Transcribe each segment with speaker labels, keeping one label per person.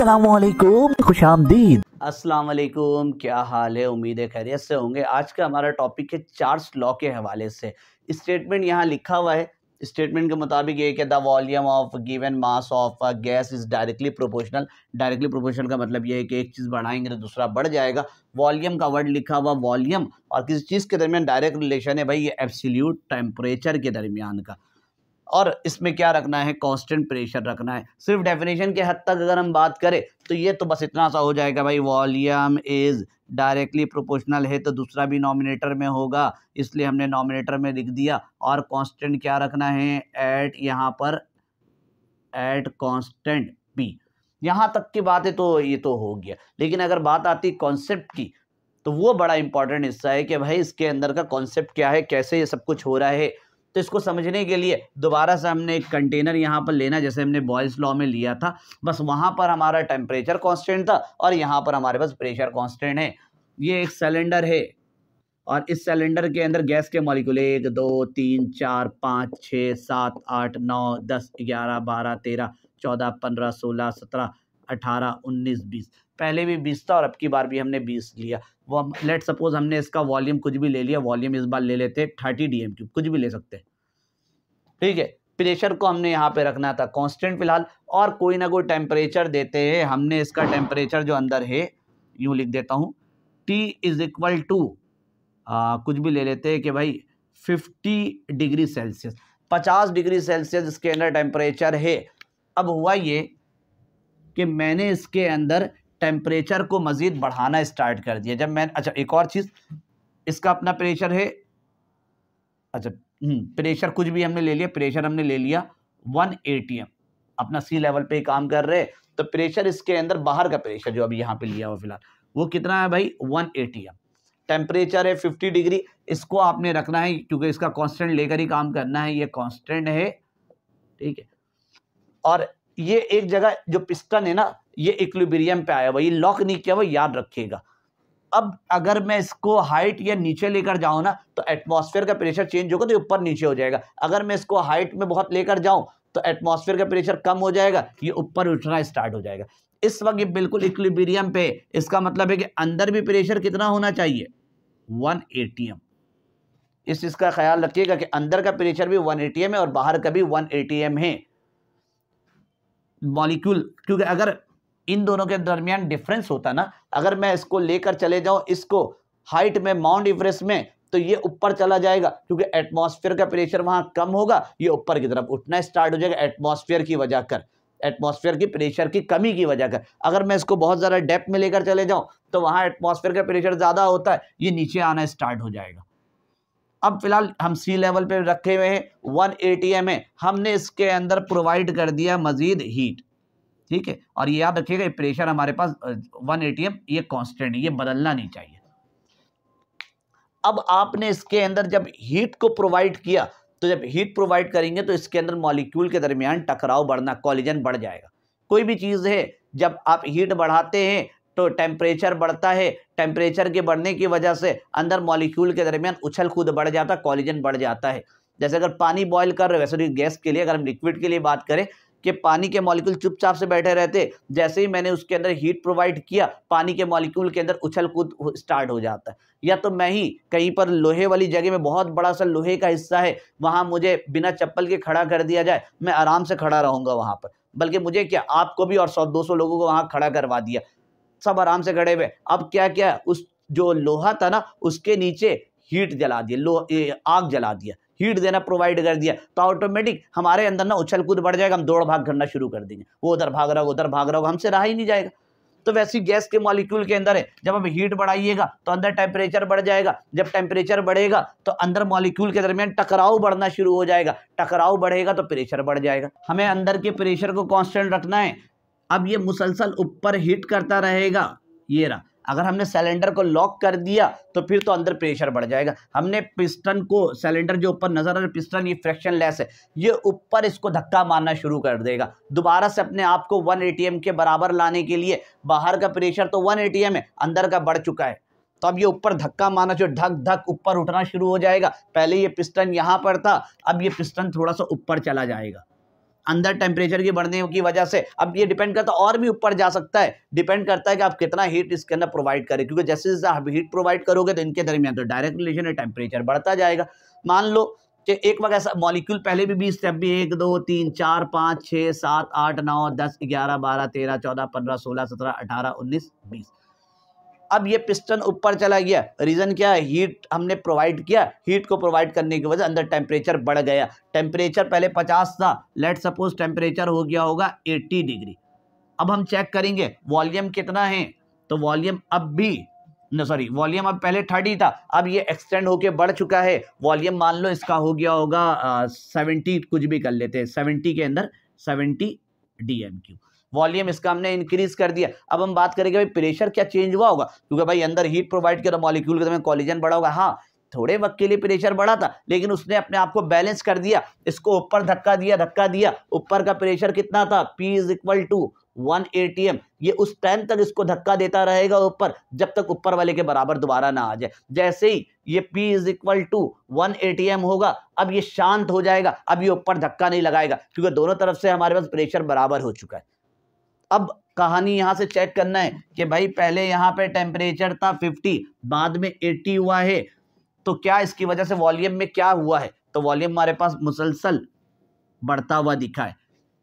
Speaker 1: असलकुम खुश आमदीद असलकुम क्या हाल है उम्मीद है खैरियत से होंगे आज का हमारा टॉपिक है चार्ल्स लॉ के हवाले से स्टेटमेंट यहाँ लिखा हुआ है स्टेटमेंट के मुताबिक ये कि the volume of given mass of gas is directly proportional directly proportional का मतलब ये है कि एक चीज़ बढ़ाएंगे तो दूसरा बढ़ जाएगा वॉल्यूम का वर्ड लिखा हुआ वॉल्यूम और किसी चीज़ के दरमियान डायरेक्ट रिलेशन है भाई ये एब्सोल्यूट टेम्परेचर के दरमियान का और इसमें क्या रखना है कांस्टेंट प्रेशर रखना है सिर्फ डेफिनेशन के हद तक अगर हम बात करें तो ये तो बस इतना सा हो जाएगा भाई वॉल्यूम इज़ डायरेक्टली प्रोपोर्शनल है तो दूसरा भी नॉमिनेटर में होगा इसलिए हमने नॉमिनेटर में लिख दिया और कांस्टेंट क्या रखना है एट यहाँ पर एट कॉन्स्टेंट पी यहाँ तक की बात है तो ये तो हो गया लेकिन अगर बात आती कॉन्सेप्ट की तो वो बड़ा इंपॉर्टेंट हिस्सा है कि भाई इसके अंदर का कॉन्सेप्ट क्या है कैसे ये सब कुछ हो रहा है तो इसको समझने के लिए दोबारा से हमने एक कंटेनर यहाँ पर लेना जैसे हमने बॉयल्स लॉ में लिया था बस वहाँ पर हमारा टेम्परेचर कॉन्स्टेंट था और यहाँ पर हमारे पास प्रेशर कॉन्स्टेंट है ये एक सिलेंडर है और इस सिलेंडर के अंदर गैस के मॉलिक्यूल एक दो तीन चार पाँच छः सात आठ नौ दस ग्यारह बारह तेरह चौदह पंद्रह सोलह सत्रह अठारह उन्नीस बीस पहले भी बीस था और अब की बार भी हमने बीस लिया वो हम लेट सपोज हमने इसका वॉल्यूम कुछ भी ले लिया वॉल्यूम इस बार ले लेते थर्टी डी एम क्यूब कुछ भी ले सकते ठीक है प्रेशर को हमने यहाँ पे रखना था कांस्टेंट फिलहाल और कोई ना कोई टेम्परेचर देते हैं हमने इसका टेम्परेचर जो अंदर है यूँ लिख देता हूँ टी इज़ इक्वल टू कुछ भी ले लेते हैं कि भाई फिफ्टी डिग्री सेल्सियस पचास डिग्री सेल्सियस इसके अंदर टेम्परेचर है अब हुआ ये कि मैंने इसके अंदर टेम्परेचर को मज़ीद बढ़ाना स्टार्ट कर दिया जब मैं अच्छा एक और चीज़ इसका अपना प्रेशर है अच्छा प्रेशर हम्म, कुछ भी हमने ले लिया प्रेशर हमने ले लिया वन ए अपना सी लेवल पे काम कर रहे तो प्रेशर इसके अंदर बाहर का प्रेशर जो अभी यहाँ पे लिया हुआ फिलहाल वो कितना है भाई वन ए टेम्परेचर है फिफ्टी डिग्री इसको आपने रखना है क्योंकि इसका कॉन्स्टेंट लेकर ही काम करना है ये कॉन्स्टेंट है ठीक है और ये एक जगह जो पिस्टन है ना ये इक्लिबेरियम पे आया हुआ ये लॉक नहीं किया हुआ याद रखिएगा अब अगर मैं इसको हाइट या नीचे लेकर जाऊँ ना तो एटमॉस्फेयर का प्रेशर चेंज होगा तो ऊपर नीचे हो जाएगा अगर मैं इसको हाइट में बहुत लेकर जाऊँ तो एटमॉस्फेयर का प्रेशर कम हो जाएगा ये ऊपर उठना स्टार्ट हो जाएगा इस वक्त ये बिल्कुल इक्लिबेरियम पे इसका मतलब है कि अंदर भी प्रेशर कितना होना चाहिए वन ए इस चीज़ का ख्याल रखिएगा कि अंदर का प्रेशर भी वन ए है और बाहर का भी वन ए है मॉलिक्यूल क्योंकि अगर इन दोनों के दरमियान डिफरेंस होता ना अगर मैं इसको लेकर चले जाऊँ इसको हाइट में माउंट एवरेस्ट में तो ये ऊपर चला जाएगा क्योंकि एटमॉस्फेयर का प्रेशर वहाँ कम होगा ये ऊपर की तरफ उठना स्टार्ट हो जाएगा एटमॉस्फेयर की वजह कर एटमॉस्फेयर की प्रेशर की कमी की वजह कर अगर मैं इसको बहुत ज़्यादा डेप्थ में लेकर चले जाऊँ तो वहाँ एटमॉस्फेयर का प्रेशर ज़्यादा होता है ये नीचे आना स्टार्ट हो जाएगा अब फिलहाल हम सी लेवल पे रखे हुए हैं वन टी एम है हमने इसके अंदर प्रोवाइड कर दिया मज़ीद हीट ठीक है और ये याद रखिएगा ये प्रेशर हमारे पास वन टी एम ये कांस्टेंट है ये बदलना नहीं चाहिए अब आपने इसके अंदर जब हीट को प्रोवाइड किया तो जब हीट प्रोवाइड करेंगे तो इसके अंदर मॉलिक्यूल के दरमियान टकराव बढ़ना कॉलिजन बढ़ जाएगा कोई भी चीज़ है जब आप हीट बढ़ाते हैं तो टेम्परेचर बढ़ता है टेम्परेचर के बढ़ने की वजह से अंदर मॉलिक्यूल के दरमियान उछल कूद बढ़ जाता है कॉलिजन बढ़ जाता है जैसे अगर पानी बॉयल कर रहे वैसे वैसे तो गैस के लिए अगर हम लिक्विड के लिए बात करें कि पानी के मॉलिक्यूल चुपचाप से बैठे रहते जैसे ही मैंने उसके अंदर हीट प्रोवाइड किया पानी के मॉलिक्यूल के अंदर उछल कूद स्टार्ट हो जाता है या तो मैं ही कहीं पर लोहे वाली जगह में बहुत बड़ा सा लोहे का हिस्सा है वहाँ मुझे बिना चप्पल के खड़ा कर दिया जाए मैं आराम से खड़ा रहूँगा वहाँ पर बल्कि मुझे क्या आपको भी और सौ दो सौ लोगों को वहाँ खड़ा करवा दिया सब आराम से खड़े हुए अब क्या क्या उस जो लोहा था ना उसके नीचे हीट जला दिया लो आग जला दिया हीट देना प्रोवाइड कर दिया तो ऑटोमेटिक हमारे अंदर ना उछल कूद बढ़ जाएगा हम दौड़ भाग करना शुरू कर देंगे वो उधर भाग रहा होगा उधर भाग रहा होगा हमसे रहा ही नहीं जाएगा तो ही गैस के मॉलिक्यूल के अंदर है जब हम हीट बढ़ाइएगा तो अंदर टेम्परेचर बढ़ जाएगा जब टेम्परेचर बढ़ेगा तो अंदर मॉलिक्यूल के दरमियान टकराव बढ़ना शुरू हो जाएगा टकराव बढ़ेगा तो प्रेशर बढ़ जाएगा हमें अंदर के प्रेशर को कांस्टेंट रखना है अब ये मुसलसल ऊपर हिट करता रहेगा ये रहा अगर हमने सिलेंडर को लॉक कर दिया तो फिर तो अंदर प्रेशर बढ़ जाएगा हमने पिस्टन को सिलेंडर जो ऊपर नज़र आ रहा है पिस्टन ये फ्रैक्शन लेस है ये ऊपर इसको धक्का मारना शुरू कर देगा दोबारा से अपने आप को वन ए के बराबर लाने के लिए बाहर का प्रेशर तो वन ए है अंदर का बढ़ चुका है तो अब ये ऊपर धक्का मारना जो धक धक ऊपर उठना शुरू हो जाएगा पहले ये पिस्टन यहाँ पर था अब ये पिस्टन थोड़ा सा ऊपर चला जाएगा अंदर टेम्परेचर के बढ़ने की वजह से अब ये डिपेंड करता है और भी ऊपर जा सकता है डिपेंड करता है कि आप कितना हीट इसके अंदर प्रोवाइड करें क्योंकि जैसे जैसे आप हीट प्रोवाइड करोगे तो इनके दरमियान तो डायरेक्ट रिलेशन है टेम्परेचर बढ़ता जाएगा मान लो कि एक वक्त ऐसा मॉलिक्यूल पहले भी बीस स्टेप भी एक दो तीन चार पाँच छः सात आठ नौ दस ग्यारह बारह तेरह चौदह पंद्रह सोलह सत्रह अठारह उन्नीस बीस अब ये पिस्टन ऊपर चला गया रीज़न क्या है हीट हमने प्रोवाइड किया हीट को प्रोवाइड करने की वजह अंदर टेम्परेचर बढ़ गया टेम्परेचर पहले पचास था लेट सपोज टेम्परेचर हो गया होगा एट्टी डिग्री अब हम चेक करेंगे वॉल्यूम कितना है तो वॉल्यूम अब भी न सॉरी वॉल्यूम अब पहले थर्टी था अब ये एक्सटेंड होके बढ़ चुका है वॉल्यूम मान लो इसका हो गया होगा सेवेंटी कुछ भी कर लेते हैं सेवेंटी के अंदर seventy D M cube volume इसका हमने इंक्रीज कर दिया अब हम बात करेंगे भाई प्रेशर क्या चेंज हुआ होगा क्योंकि भाई अंदर हीट प्रोवाइड तो मॉलिक्यूल के तुम्हें कॉलिजन बढ़ा होगा हाँ थोड़े वक्त के लिए प्रेशर बढ़ा था लेकिन उसने अपने आप को बैलेंस कर दिया इसको ऊपर धक्का दिया धक्का दिया ऊपर का प्रेशर कितना था P is equal to one A ये उस टाइम तक इसको धक्का देता रहेगा ऊपर जब तक ऊपर वाले के बराबर दोबारा ना आ जाए जैसे ही ये P is equal to one A होगा अब ये शांत हो जाएगा अब ये ऊपर धक्का नहीं लगाएगा क्योंकि दोनों तरफ से हमारे पास प्रेशर बराबर हो चुका है अब कहानी यहाँ से चेक करना है कि भाई पहले यहाँ पे टेम्परेचर था 50 बाद में 80 हुआ है तो क्या इसकी वजह से वॉल्यूम में क्या हुआ है तो वॉल्यूम हमारे पास मुसलसल बढ़ता हुआ दिखा है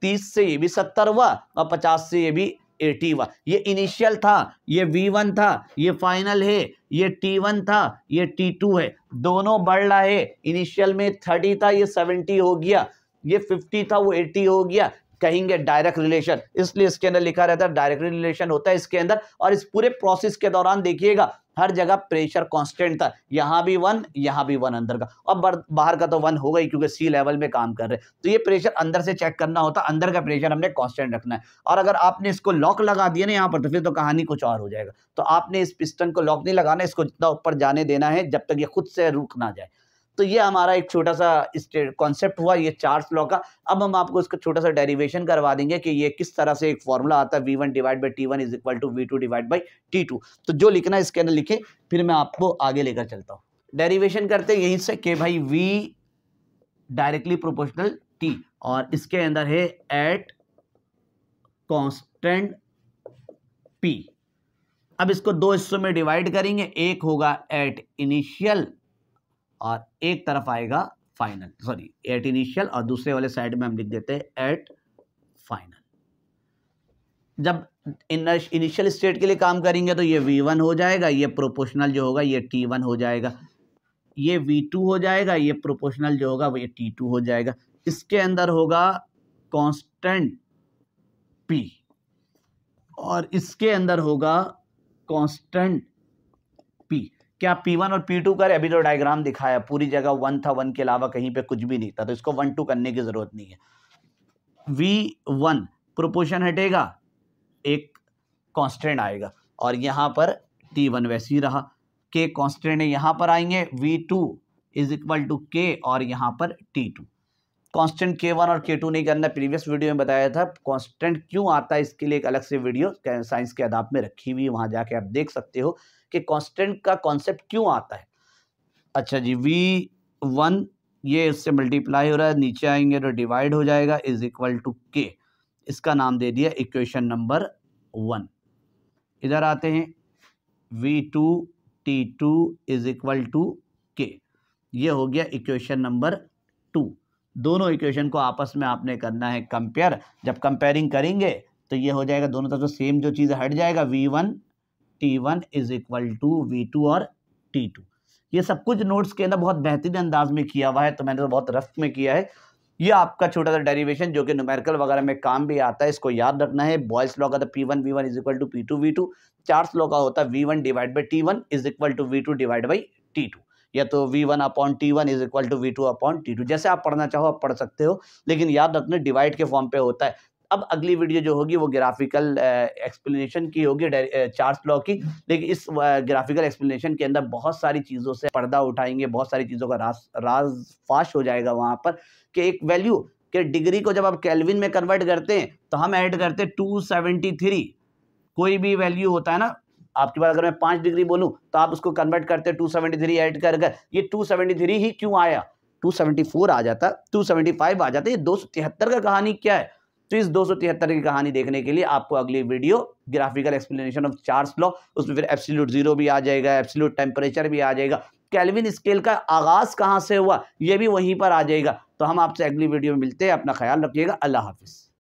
Speaker 1: तीस से ये भी सत्तर हुआ और पचास से ये भी एटी हुआ ये इनिशियल था ये वी वन था ये फाइनल है ये टी वन था ये टी टू है दोनों बढ़ रहा है इनिशियल में थर्टी था ये सेवेंटी हो गया ये फिफ्टी था वो एटी हो गया कहेंगे डायरेक्ट रिलेशन इसलिए इसके अंदर लिखा रहता है डायरेक्ट रिलेशन होता है इसके अंदर और इस पूरे प्रोसेस के दौरान देखिएगा हर जगह प्रेशर कांस्टेंट था यहाँ भी वन यहाँ भी वन अंदर का अब बाहर का तो वन हो गई क्योंकि सी लेवल में काम कर रहे तो ये प्रेशर अंदर से चेक करना होता अंदर का प्रेशर हमने कांस्टेंट रखना है और अगर आपने इसको लॉक लगा दिया ना यहाँ पर तो फिर तो कहानी कुछ और हो जाएगा तो आपने इस पिस्टन को लॉक नहीं लगाना इसको जितना ऊपर जाने देना है जब तक ये खुद से रुक ना जाए तो ये हमारा एक छोटा सा कॉन्सेप्ट हुआ ये चार्ज लॉ का अब हम आपको इसका छोटा सा डेरिवेशन करवा देंगे कि ये किस तरह से एक फॉर्मूला आता है V one divide by T one is equal to V two divide by T two तो जो लिखना है इसके अंदर लिखे फिर मैं आपको आगे लेकर चलता हूँ डेरिवेशन करते हैं यहीं से कि भाई वी डायरेक्टली प्रोपोर्शनल टी और इसके अंदर है एट कॉन्स्टेंट पी अब इसको दो हिस्सों में डिवाइड करेंगे एक होगा एट इनिशियल और एक तरफ आएगा फाइनल सॉरी एट इनिशियल और दूसरे वाले साइड में हम लिख देते हैं एट फाइनल जब इनिशियल स्टेट के लिए काम करेंगे तो ये वी वन हो जाएगा ये प्रोपोर्शनल जो होगा ये टी वन हो जाएगा ये वी टू हो जाएगा ये प्रोपोर्शनल जो होगा वो ये टी टू हो जाएगा इसके अंदर होगा कांस्टेंट पी और इसके अंदर होगा कांस्टेंट पी क्या P1 और P2 का अभी तो डायग्राम दिखाया पूरी जगह वन था वन के अलावा कहीं पे कुछ भी नहीं था तो इसको वन टू करने की जरूरत नहीं है V1 वन प्रोपोर्शन हटेगा एक कांस्टेंट आएगा और यहाँ पर T1 वैसे ही रहा के कांस्टेंट यहाँ पर आएंगे V2 to is equal to के और यहाँ पर T2 कांस्टेंट के वन और के टू नहीं करना प्रीवियस वीडियो में बताया था कांस्टेंट क्यों आता है इसके लिए एक अलग से वीडियो साइंस के आदाब में रखी हुई वहां जाके आप देख सकते हो कि कांस्टेंट का कॉन्सेप्ट क्यों आता है अच्छा जी वी वन ये इससे मल्टीप्लाई हो रहा है नीचे आएंगे तो डिवाइड हो जाएगा इज इक्वल टू के इसका नाम दे दिया इक्वेशन नंबर वन इधर आते हैं V two T two is equal to K ये हो गया इक्वेशन नंबर टू दोनों इक्वेशन को आपस में आपने करना है कंपेयर जब कंपेयरिंग करेंगे तो ये हो जाएगा दोनों तरफ तो सेम जो चीज़ हट जाएगा V one T one is equal to V two और टी टू ये सब कुछ नोट्स के अंदर बहुत बेहतरीन अंदाज में किया हुआ है तो मैंने तो बहुत रफ में किया है ये आपका छोटा सा डेरिवेशन जो कि न्यूमेरिकल वगैरह में काम भी आता है इसको याद रखना है बॉयस लॉ का था P one V one is equal to P two V two Charles law का होता है V one divide by T one is equal to V two divide by T two या तो V one upon T one is equal to V two upon T two जैसे आप पढ़ना चाहो आप पढ़ सकते हो लेकिन याद रखना डिवाइड के फॉर्म पे होता है अब अगली वीडियो जो होगी वो ग्राफिकल एक्सप्लेनेशन की होगी चार्ज लॉ की लेकिन इस ग्राफिकल एक्सप्लेनेशन के अंदर बहुत सारी चीज़ों से पर्दा उठाएंगे बहुत सारी चीज़ों का राज राज फाश हो जाएगा वहाँ पर कि एक वैल्यू के डिग्री को जब आप कैलविन में कन्वर्ट करते हैं तो हम ऐड करते हैं टू सेवेंटी थ्री कोई भी वैल्यू होता है ना आपके पास अगर मैं पाँच डिग्री बोलूँ तो आप उसको कन्वर्ट करते टू सेवेंटी थ्री एड कर कर ये टू सेवेंटी थ्री ही क्यों आया टू सेवेंटी फोर आ जाता टू सेवेंटी फाइव आ जाता ये दो सौ तिहत्तर का कहानी क्या है तो इस दो सौ तिहत्तर की कहानी देखने के लिए आपको अगली video graphical explanation of Charles law उसमें फिर एब्सोल्यूट जीरो भी आ जाएगा एब्सोल्यूट टेम्परेचर भी आ जाएगा कैलविन स्केल का आगाज़ कहाँ से हुआ ये भी वहीं पर आ जाएगा तो हम आपसे अगली वीडियो में मिलते हैं अपना ख्याल रखिएगा अल्लाह हाफिज़